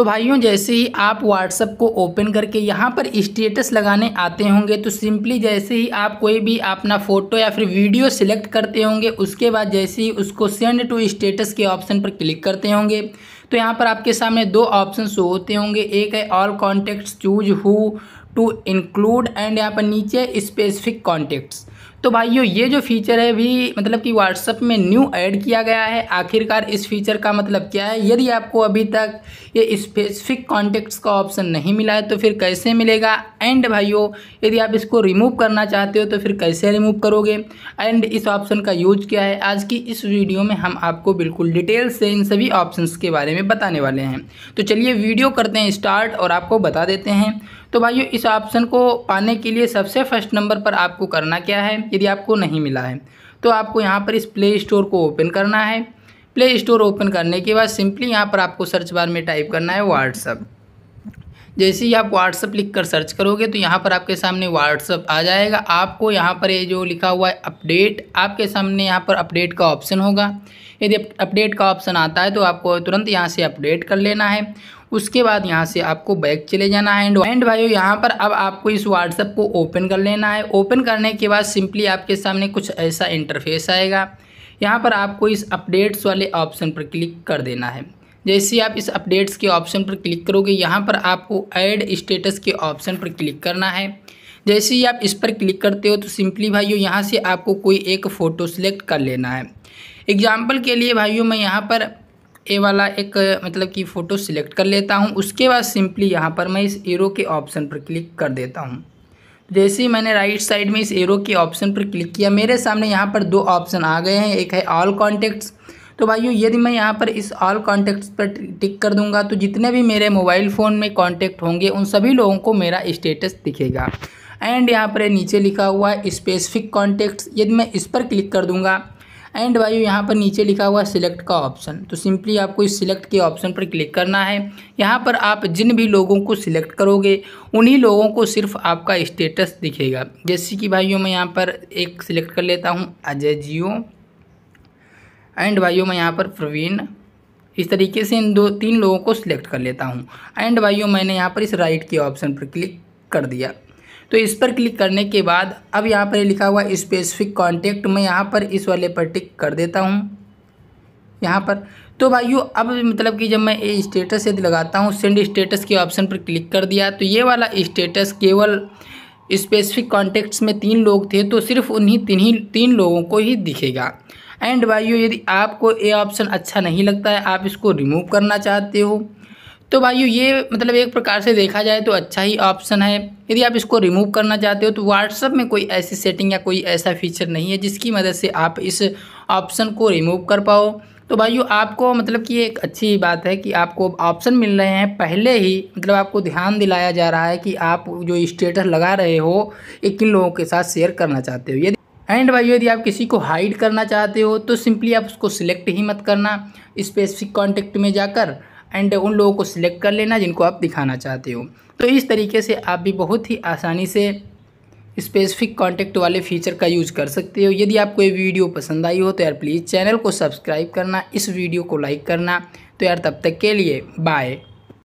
तो भाइयों जैसे ही आप व्हाट्सअप को ओपन करके यहाँ पर स्टेटस लगाने आते होंगे तो सिंपली जैसे ही आप कोई भी अपना फ़ोटो या फिर वीडियो सिलेक्ट करते होंगे उसके बाद जैसे ही उसको सेंड टू स्टेटस के ऑप्शन पर क्लिक करते होंगे तो यहाँ पर आपके सामने दो ऑप्शन शो होते होंगे एक है all contacts choose who to include and यहाँ पर नीचे स्पेसिफिक कॉन्टेक्ट्स तो भाइयों ये जो फीचर है भी मतलब कि व्हाट्सअप में न्यू ऐड किया गया है आखिरकार इस फीचर का मतलब क्या है यदि आपको अभी तक ये स्पेसिफिक कॉन्टेक्ट्स का ऑप्शन नहीं मिला है तो फिर कैसे मिलेगा एंड भाइयों यदि आप इसको रिमूव करना चाहते हो तो फिर कैसे रिमूव करोगे एंड इस ऑप्शन का यूज क्या है आज की इस वीडियो में हम आपको बिल्कुल डिटेल से इन सभी ऑप्शन के बारे में बताने वाले हैं तो चलिए वीडियो करते हैं स्टार्ट और आपको बता देते हैं तो भाइयों इस ऑप्शन को पाने के लिए सबसे फर्स्ट नंबर पर आपको करना क्या है यदि आपको नहीं मिला है तो आपको यहाँ पर इस प्ले स्टोर को ओपन करना है प्ले स्टोर ओपन करने के बाद सिंपली यहाँ पर आपको सर्च बार में टाइप करना है व्हाट्सअप जैसे ही आप व्हाट्सअप लिख कर सर्च करोगे तो यहाँ पर आपके सामने व्हाट्सअप आ जाएगा आपको यहाँ पर ये जो लिखा हुआ है अपडेट आपके सामने यहाँ पर अपडेट का ऑप्शन होगा यदि अपडेट का ऑप्शन आता है तो आपको तुरंत यहाँ से अपडेट कर लेना है उसके बाद यहाँ से आपको बैक चले जाना है एंड एंड भाइयों यहाँ पर अब आपको इस व्हाट्सएप को ओपन कर लेना है ओपन करने के बाद सिंपली आपके सामने कुछ ऐसा इंटरफेस आएगा यहाँ पर आपको इस अपडेट्स वाले ऑप्शन पर क्लिक कर देना है जैसे आप इस अपडेट्स के ऑप्शन पर क्लिक करोगे यहाँ पर आपको ऐड स्टेटस के ऑप्शन पर क्लिक करना है जैसे ही आप इस पर क्लिक करते हो तो सिंपली भाइयों यहाँ से आपको कोई एक फ़ोटो सिलेक्ट कर लेना है एग्जाम्पल के लिए भाइयों मैं यहाँ पर ए वाला एक मतलब कि फ़ोटो सिलेक्ट कर लेता हूँ उसके बाद सिंपली यहाँ पर मैं इस एरो के ऑप्शन पर क्लिक कर देता हूँ जैसे ही मैंने राइट साइड में इस एरो के ऑप्शन पर क्लिक किया मेरे सामने यहाँ पर दो ऑप्शन आ गए हैं एक है ऑल कॉन्टेक्ट्स तो भाइयों यदि मैं यहाँ पर इस ऑल कॉन्टेक्ट्स पर टिक कर दूंगा तो जितने भी मेरे मोबाइल फ़ोन में कॉन्टेक्ट होंगे उन सभी लोगों को मेरा स्टेटस दिखेगा एंड यहाँ पर नीचे लिखा हुआ है स्पेसिफिक कॉन्टेक्ट्स यदि मैं इस पर क्लिक कर दूँगा एंड बायो यहाँ पर नीचे लिखा हुआ सिलेक्ट का ऑप्शन तो सिंपली आपको इस सिलेक्ट के ऑप्शन पर क्लिक करना है यहाँ पर आप जिन भी लोगों को सिलेक्ट करोगे उन्हीं लोगों को सिर्फ आपका स्टेटस दिखेगा जैसे कि भाइयों मैं यहाँ पर एक सिलेक्ट कर लेता हूँ अजय जियो एंड भाइयों मैं यहाँ पर प्रवीण इस तरीके से इन दो तीन लोगों को सिलेक्ट कर लेता हूँ एंड भाइयों मैंने यहाँ पर इस राइट के ऑप्शन पर क्लिक कर दिया तो इस पर क्लिक करने के बाद अब यहाँ पर लिखा हुआ स्पेसिफिक कॉन्टेक्ट मैं यहाँ पर इस वाले पर टिक कर देता हूँ यहाँ पर तो भाइयों अब मतलब कि जब मैं ये स्टेटस यदि लगाता हूँ सेंड स्टेटस के ऑप्शन पर क्लिक कर दिया तो ये वाला स्टेटस केवल स्पेसिफिक कॉन्टेक्ट्स में तीन लोग थे तो सिर्फ उन्हीं तीन ही तीन लोगों को ही दिखेगा एंड भाइयों यदि आपको ये ऑप्शन अच्छा नहीं लगता है आप इसको रिमूव करना चाहते हो तो भाई ये मतलब एक प्रकार से देखा जाए तो अच्छा ही ऑप्शन है यदि आप इसको रिमूव करना चाहते हो तो व्हाट्सअप में कोई ऐसी सेटिंग या कोई ऐसा फीचर नहीं है जिसकी मदद से आप इस ऑप्शन को रिमूव कर पाओ तो भाइयों आपको मतलब कि एक अच्छी बात है कि आपको ऑप्शन मिल रहे हैं पहले ही मतलब आपको ध्यान दिलाया जा रहा है कि आप जो स्टेटस लगा रहे हो ये किन लोगों के साथ शेयर करना चाहते हो यदि एंड भाई यदि आप किसी को हाइड करना चाहते हो तो सिंपली आप उसको सिलेक्ट ही मत करना स्पेसिफिक कॉन्टेक्ट में जाकर एंड उन लोगों को सिलेक्ट कर लेना जिनको आप दिखाना चाहते हो तो इस तरीके से आप भी बहुत ही आसानी से स्पेसिफिक कॉन्टेक्ट वाले फीचर का यूज़ कर सकते हो यदि आपको ये वीडियो पसंद आई हो तो यार प्लीज़ चैनल को सब्सक्राइब करना इस वीडियो को लाइक करना तो यार तब तक के लिए बाय